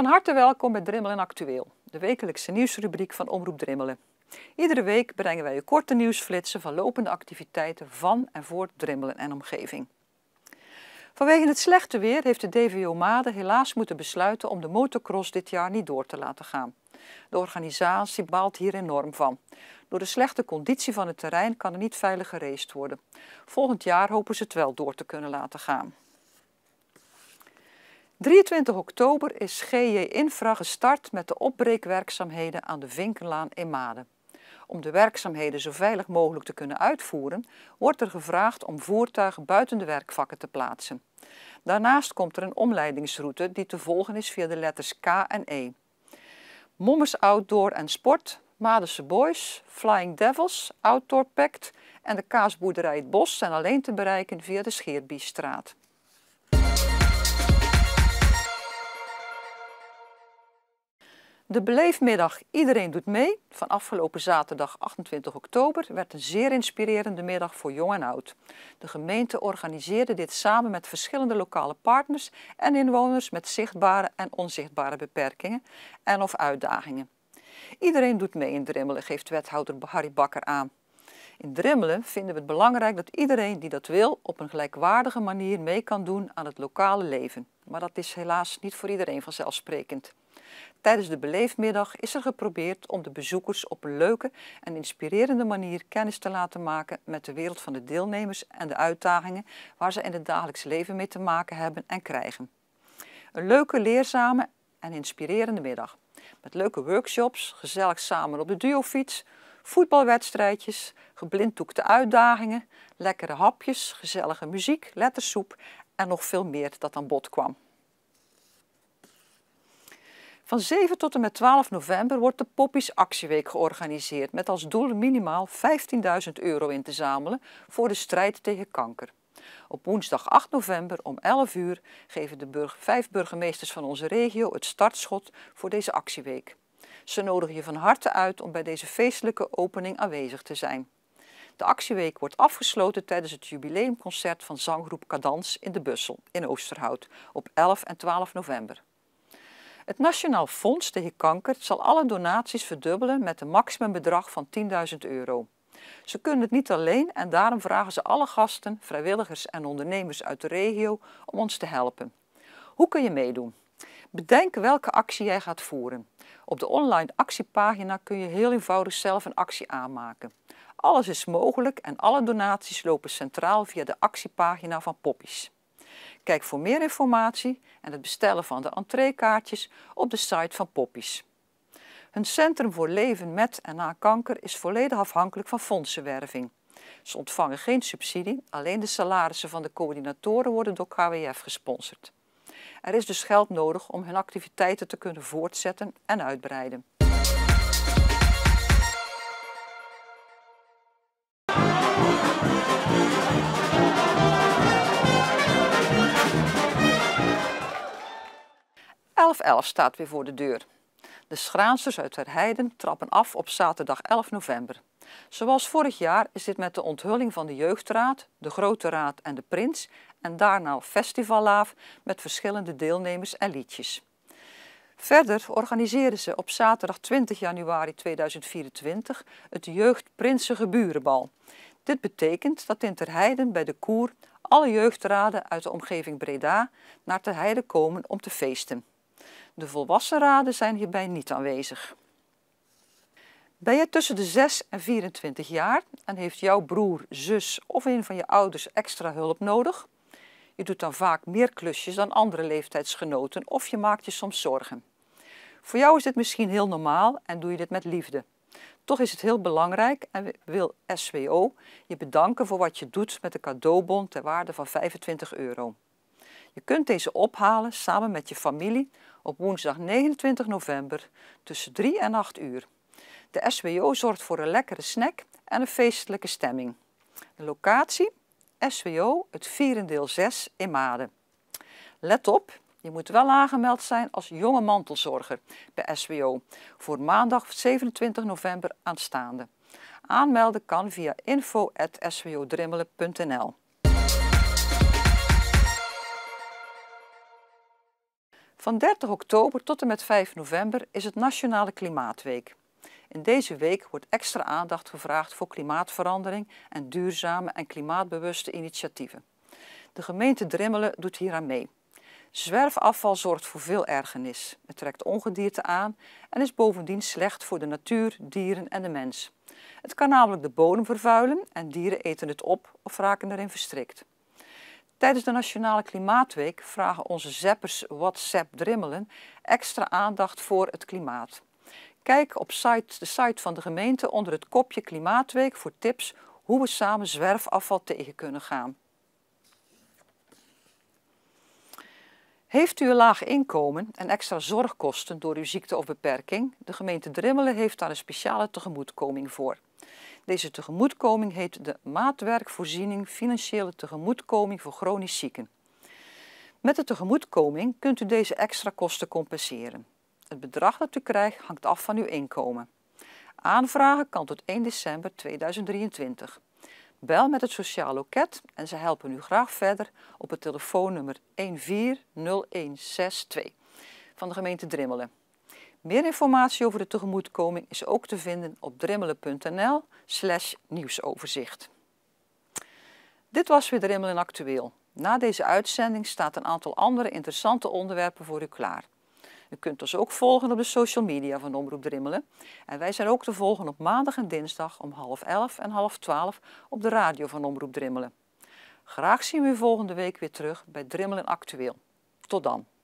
Van harte welkom bij Drimmelen Actueel, de wekelijkse nieuwsrubriek van Omroep Drimmelen. Iedere week brengen wij u korte nieuwsflitsen van lopende activiteiten van en voor Drimmelen en omgeving. Vanwege het slechte weer heeft de DVO Made helaas moeten besluiten om de motocross dit jaar niet door te laten gaan. De organisatie baalt hier enorm van. Door de slechte conditie van het terrein kan er niet veilig gereest worden. Volgend jaar hopen ze het wel door te kunnen laten gaan. 23 oktober is GJ Infra gestart met de opbreekwerkzaamheden aan de Vinkenlaan in Maden. Om de werkzaamheden zo veilig mogelijk te kunnen uitvoeren, wordt er gevraagd om voertuigen buiten de werkvakken te plaatsen. Daarnaast komt er een omleidingsroute die te volgen is via de letters K en E. Mommers Outdoor en Sport, Madense Boys, Flying Devils, Outdoor Pact en de kaasboerderij Het Bos zijn alleen te bereiken via de Scheerbiestraat. De beleefmiddag Iedereen doet mee van afgelopen zaterdag 28 oktober werd een zeer inspirerende middag voor jong en oud. De gemeente organiseerde dit samen met verschillende lokale partners en inwoners met zichtbare en onzichtbare beperkingen en of uitdagingen. Iedereen doet mee in Drimmelen, geeft wethouder Harry Bakker aan. In Drimmelen vinden we het belangrijk dat iedereen die dat wil op een gelijkwaardige manier mee kan doen aan het lokale leven. Maar dat is helaas niet voor iedereen vanzelfsprekend. Tijdens de beleefmiddag is er geprobeerd om de bezoekers op een leuke en inspirerende manier kennis te laten maken met de wereld van de deelnemers en de uitdagingen waar ze in het dagelijks leven mee te maken hebben en krijgen. Een leuke, leerzame en inspirerende middag. Met leuke workshops, gezellig samen op de duofiets, voetbalwedstrijdjes, geblinddoekte uitdagingen, lekkere hapjes, gezellige muziek, lettersoep en nog veel meer dat aan bod kwam. Van 7 tot en met 12 november wordt de Poppies Actieweek georganiseerd met als doel minimaal 15.000 euro in te zamelen voor de strijd tegen kanker. Op woensdag 8 november om 11 uur geven de burg vijf burgemeesters van onze regio het startschot voor deze actieweek. Ze nodigen je van harte uit om bij deze feestelijke opening aanwezig te zijn. De actieweek wordt afgesloten tijdens het jubileumconcert van zanggroep Cadans in de Bussel in Oosterhout op 11 en 12 november. Het Nationaal Fonds tegen Kanker zal alle donaties verdubbelen met een maximumbedrag van 10.000 euro. Ze kunnen het niet alleen en daarom vragen ze alle gasten, vrijwilligers en ondernemers uit de regio om ons te helpen. Hoe kun je meedoen? Bedenk welke actie jij gaat voeren. Op de online actiepagina kun je heel eenvoudig zelf een actie aanmaken. Alles is mogelijk en alle donaties lopen centraal via de actiepagina van Poppies. Kijk voor meer informatie en het bestellen van de entreekaartjes op de site van Poppies. Hun centrum voor leven met en na kanker is volledig afhankelijk van fondsenwerving. Ze ontvangen geen subsidie, alleen de salarissen van de coördinatoren worden door KWF gesponsord. Er is dus geld nodig om hun activiteiten te kunnen voortzetten en uitbreiden. 11 staat weer voor de deur. De schraansers uit Terheiden trappen af op zaterdag 11 november. Zoals vorig jaar is dit met de onthulling van de Jeugdraad, de Grote Raad en de Prins en daarna Festivallaaf met verschillende deelnemers en liedjes. Verder organiseren ze op zaterdag 20 januari 2024 het Jeugdprinsengeburenbal. Dit betekent dat in Heiden bij de Koer alle jeugdraden uit de omgeving Breda naar Heide komen om te feesten. De volwassen raden zijn hierbij niet aanwezig. Ben je tussen de 6 en 24 jaar en heeft jouw broer, zus of een van je ouders extra hulp nodig? Je doet dan vaak meer klusjes dan andere leeftijdsgenoten of je maakt je soms zorgen. Voor jou is dit misschien heel normaal en doe je dit met liefde. Toch is het heel belangrijk en wil SWO je bedanken voor wat je doet met de cadeaubon ter waarde van 25 euro. Je kunt deze ophalen samen met je familie op woensdag 29 november tussen 3 en 8 uur. De SWO zorgt voor een lekkere snack en een feestelijke stemming. De locatie? SWO, het Vierendeel 6 in Maden. Let op, je moet wel aangemeld zijn als jonge mantelzorger bij SWO voor maandag 27 november aanstaande. Aanmelden kan via info.swodrimmelen.nl Van 30 oktober tot en met 5 november is het Nationale Klimaatweek. In deze week wordt extra aandacht gevraagd voor klimaatverandering en duurzame en klimaatbewuste initiatieven. De gemeente Drimmelen doet hieraan mee. Zwerfafval zorgt voor veel ergernis. Het trekt ongedierte aan en is bovendien slecht voor de natuur, dieren en de mens. Het kan namelijk de bodem vervuilen en dieren eten het op of raken erin verstrikt. Tijdens de Nationale Klimaatweek vragen onze zappers WhatsApp Drimmelen extra aandacht voor het klimaat. Kijk op site, de site van de gemeente onder het kopje Klimaatweek voor tips hoe we samen zwerfafval tegen kunnen gaan. Heeft u een laag inkomen en extra zorgkosten door uw ziekte of beperking? De gemeente Drimmelen heeft daar een speciale tegemoetkoming voor. Deze tegemoetkoming heet de maatwerkvoorziening financiële tegemoetkoming voor chronisch zieken. Met de tegemoetkoming kunt u deze extra kosten compenseren. Het bedrag dat u krijgt hangt af van uw inkomen. Aanvragen kan tot 1 december 2023. Bel met het Sociaal Loket en ze helpen u graag verder op het telefoonnummer 140162 van de gemeente Drimmelen. Meer informatie over de tegemoetkoming is ook te vinden op drimmelennl slash nieuwsoverzicht. Dit was weer Drimmelen Actueel. Na deze uitzending staat een aantal andere interessante onderwerpen voor u klaar. U kunt ons ook volgen op de social media van Omroep Drimmelen. En wij zijn ook te volgen op maandag en dinsdag om half elf en half twaalf op de radio van Omroep Drimmelen. Graag zien we u volgende week weer terug bij Drimmelen Actueel. Tot dan.